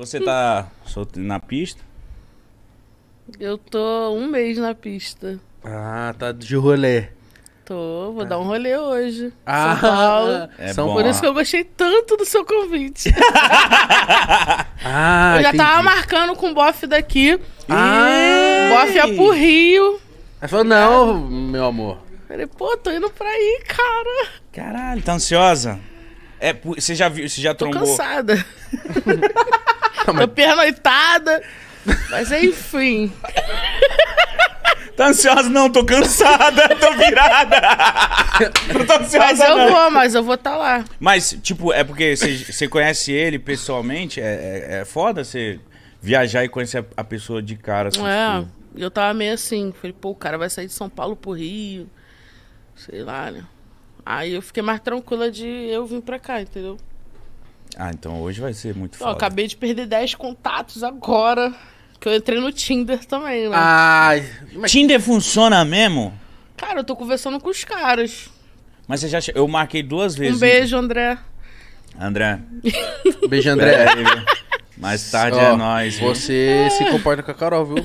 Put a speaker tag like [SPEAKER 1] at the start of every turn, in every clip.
[SPEAKER 1] Você tá na pista?
[SPEAKER 2] Eu tô um mês na pista.
[SPEAKER 3] Ah, tá de rolê.
[SPEAKER 2] Tô, vou ah. dar um rolê hoje. Ah, São Paulo. É São bom. Por isso que eu gostei tanto do seu convite.
[SPEAKER 3] ah, eu já entendi. tava
[SPEAKER 2] marcando com o bofe daqui. Ah, bofe é pro Rio.
[SPEAKER 3] Aí falou, não, meu amor.
[SPEAKER 2] Falei, pô, tô indo pra aí, cara. Caralho,
[SPEAKER 1] tá ansiosa? É, você já viu, você já tô trombou. Tô
[SPEAKER 2] cansada. Não, Tô pernoitada. Mas enfim.
[SPEAKER 1] Tá ansiosa? Não, tô cansada,
[SPEAKER 2] tô virada. Não tô ansiosa, Mas eu não. vou, mas eu vou estar tá lá.
[SPEAKER 1] Mas, tipo, é porque você conhece ele pessoalmente? É, é, é foda você viajar e conhecer a, a pessoa de cara. Assim, é, tipo...
[SPEAKER 2] eu tava meio assim. Falei, pô, o cara vai sair de São Paulo pro Rio. Sei lá, né? Aí eu fiquei mais tranquila de eu vir pra cá, entendeu?
[SPEAKER 1] Ah, então hoje vai ser muito fácil. Eu
[SPEAKER 2] acabei de perder 10 contatos agora. Que eu entrei no Tinder também, né? Ah,
[SPEAKER 1] mas... Tinder funciona mesmo?
[SPEAKER 2] Cara, eu tô conversando com os caras.
[SPEAKER 1] Mas você já. Eu marquei duas vezes. Um
[SPEAKER 2] beijo, né? André.
[SPEAKER 1] André. beijo, André. É,
[SPEAKER 3] Mais tarde oh, é nóis. Você se comporta com a Carol, viu?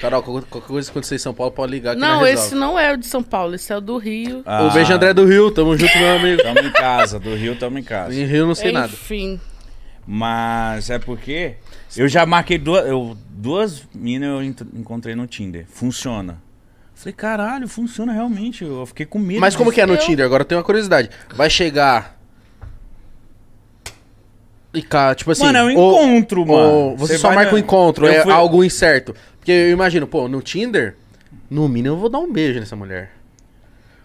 [SPEAKER 3] Carol, qualquer coisa que acontecer é em São Paulo, pode ligar aqui Não, esse
[SPEAKER 2] não é o de São Paulo, esse é o do Rio. Ah.
[SPEAKER 3] beijo, André do Rio. Tamo junto, meu
[SPEAKER 2] amigo. tamo
[SPEAKER 1] em casa, do Rio tamo em casa. Em Rio não sei Enfim. nada. Enfim. Mas é porque eu já marquei duas, eu, duas minas eu encontrei no Tinder. Funciona. Falei, caralho, funciona realmente. Eu fiquei com medo. Mas como que é no eu... Tinder?
[SPEAKER 3] Agora eu tenho uma curiosidade. Vai chegar e, cá, tipo assim. Mano, é um encontro, ou, mano. Você, você só marca o um encontro, eu é fui... algo incerto. Porque eu imagino, pô, no Tinder, no mínimo eu vou dar um beijo nessa mulher.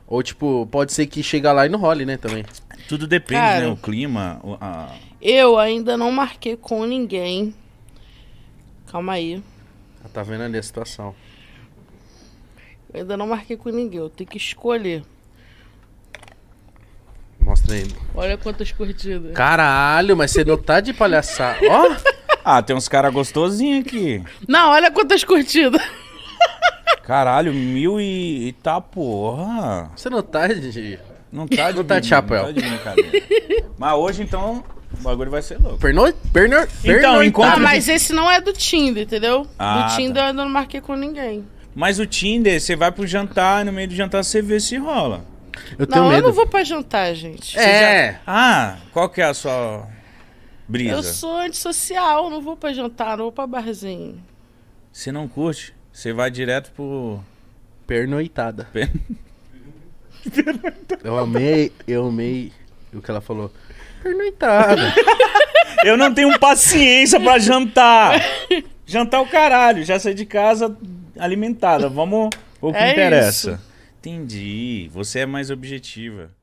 [SPEAKER 3] Ou, tipo, pode ser que chega lá e não role, né, também. Tudo depende, né, Cara, né? O clima. A...
[SPEAKER 2] Eu ainda não marquei com ninguém. Calma aí.
[SPEAKER 3] Tá, tá vendo ali a situação.
[SPEAKER 2] Eu ainda não marquei com ninguém, eu tenho que escolher. Mostra aí. Olha quantas curtidas.
[SPEAKER 3] Caralho, mas você não tá de palhaçada. Ó! Ah, tem uns caras gostosinhos aqui.
[SPEAKER 2] Não, olha quantas curtidas.
[SPEAKER 3] Caralho, mil e, e tá porra. Você não tá de.
[SPEAKER 2] Não tá de. Não tá de
[SPEAKER 3] chapéu. Não tá de brincadeira.
[SPEAKER 1] Mas hoje então. O bagulho vai ser louco.
[SPEAKER 3] Pernoit? Pernoit?
[SPEAKER 1] Então, então. Ah, mas
[SPEAKER 2] esse não é do Tinder, entendeu? Ah, do tá. Tinder tá. eu não marquei com ninguém.
[SPEAKER 1] Mas o Tinder, você vai pro jantar, no meio do jantar você vê se rola. Eu não, eu não vou
[SPEAKER 2] pra jantar, gente. É.
[SPEAKER 1] Já... Ah, qual que é a sua... Brisa. Eu sou
[SPEAKER 2] antissocial, não vou pra jantar, não vou pra barzinho.
[SPEAKER 1] Você não curte? Você vai direto pro.
[SPEAKER 3] Pernoitada. Per... Pernoitada. Eu amei, eu amei o que ela falou. Pernoitada. eu não tenho paciência
[SPEAKER 1] pra jantar. Jantar o caralho, já saí de casa alimentada. Vamos, o que é interessa. Isso. Entendi. Você é mais objetiva.